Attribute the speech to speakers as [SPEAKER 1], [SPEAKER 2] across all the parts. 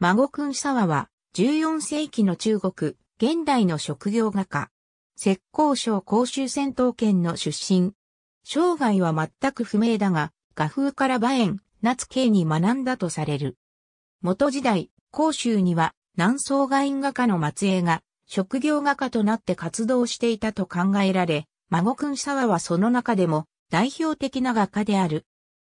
[SPEAKER 1] 孫くん沢は、14世紀の中国、現代の職業画家。浙江省甲州戦闘圏の出身。生涯は全く不明だが、画風から馬縁、夏系に学んだとされる。元時代、甲州には、南宋外院画家の末裔が、職業画家となって活動していたと考えられ、孫くん沢はその中でも、代表的な画家である。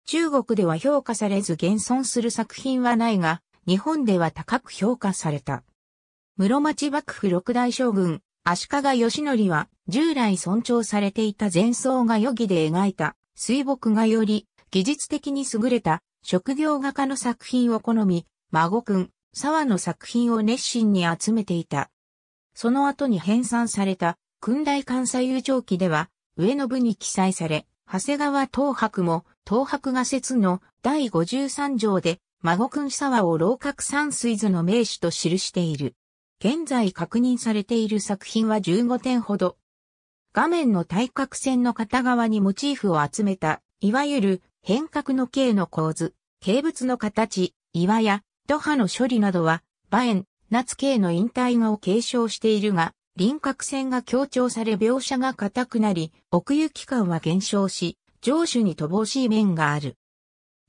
[SPEAKER 1] 中国では評価されず現存する作品はないが、日本では高く評価された。室町幕府六大将軍、足利義則は、従来尊重されていた前奏が余儀で描いた水墨画より、技術的に優れた職業画家の作品を好み、孫くん、沢の作品を熱心に集めていた。その後に編纂された、訓大関西遊長記では、上の部に記載され、長谷川東博も、東博画説の第53条で、孫くん沢を老格山水図の名手と記している。現在確認されている作品は15点ほど。画面の対角線の片側にモチーフを集めた、いわゆる変革の形の構図、形物の形、岩や土波の処理などは、馬縁、夏系の引退画を継承しているが、輪郭線が強調され描写が硬くなり、奥行き感は減少し、上手に乏しい面がある。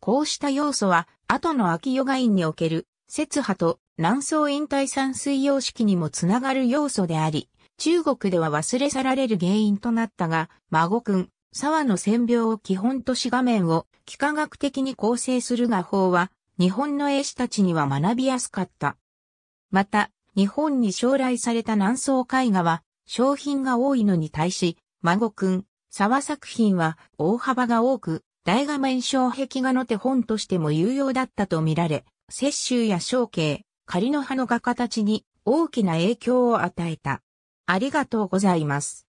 [SPEAKER 1] こうした要素は、後の秋ヨガインにおける、節波と南宋引退山水様式にもつながる要素であり、中国では忘れ去られる原因となったが、孫くん、沢の戦病を基本とし画面を幾何学的に構成する画法は、日本の絵師たちには学びやすかった。また、日本に将来された南宋絵画は、商品が多いのに対し、孫くん、沢作品は大幅が多く、大画面障壁画の手本としても有用だったとみられ、雪舟や象形、仮の葉の画家たちに大きな影響を与えた。ありがとうございます。